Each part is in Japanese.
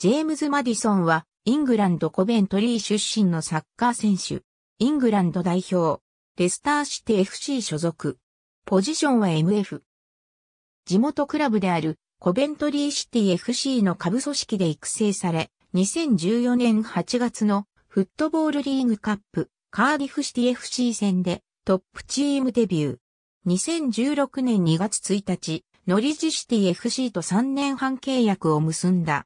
ジェームズ・マディソンは、イングランド・コベントリー出身のサッカー選手。イングランド代表。レスターシティ FC 所属。ポジションは MF。地元クラブである、コベントリーシティ FC の下部組織で育成され、2014年8月のフットボールリーグカップ、カーディフシティ FC 戦でトップチームデビュー。2016年2月1日、ノリジシティ FC と3年半契約を結んだ。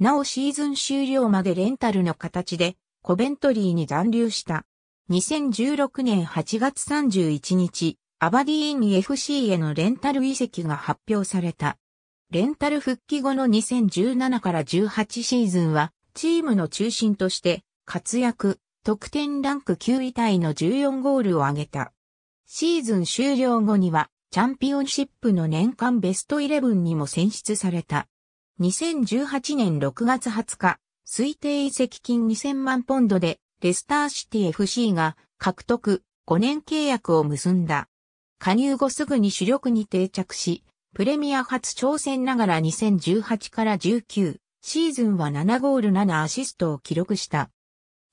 なおシーズン終了までレンタルの形でコベントリーに残留した。2016年8月31日、アバディーン FC へのレンタル移籍が発表された。レンタル復帰後の2017から18シーズンは、チームの中心として、活躍、得点ランク9位タイの14ゴールを挙げた。シーズン終了後には、チャンピオンシップの年間ベスト11にも選出された。2018年6月20日、推定移籍金2000万ポンドで、レスターシティ FC が獲得5年契約を結んだ。加入後すぐに主力に定着し、プレミア初挑戦ながら2018から19シーズンは7ゴール7アシストを記録した。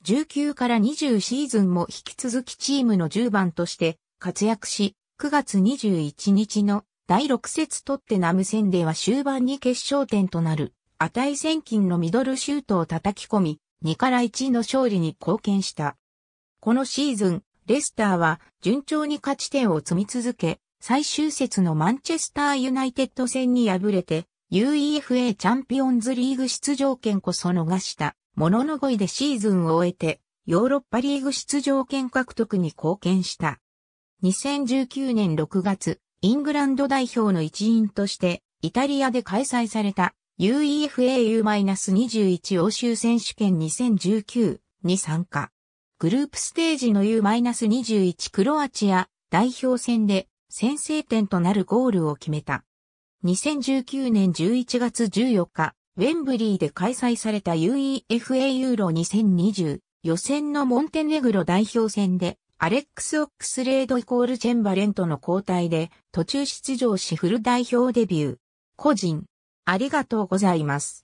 19から20シーズンも引き続きチームの10番として活躍し、9月21日の第6節トッテナム戦では終盤に決勝点となる値千金のミドルシュートを叩き込み、2から1の勝利に貢献した。このシーズン、レスターは順調に勝ち点を積み続け、最終節のマンチェスターユナイテッド戦に敗れて、UEFA チャンピオンズリーグ出場権こそ逃した、ものの5位でシーズンを終えて、ヨーロッパリーグ出場権獲得に貢献した。2019年6月、イングランド代表の一員として、イタリアで開催された UEFAU-21 欧州選手権2019に参加。グループステージの U-21 クロアチア代表戦で先制点となるゴールを決めた。2019年11月14日、ウェンブリーで開催された UEFA ユーロ2020予選のモンテネグロ代表戦でアレックス・オックスレードイコールチェンバレントの交代で途中出場しフル代表デビュー。個人、ありがとうございます。